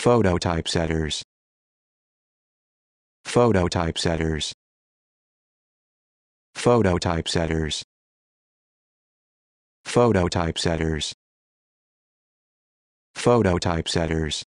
Photo typesetters. Photo typesetters. Photo typesetters. Photo typesetters. Photo typesetters.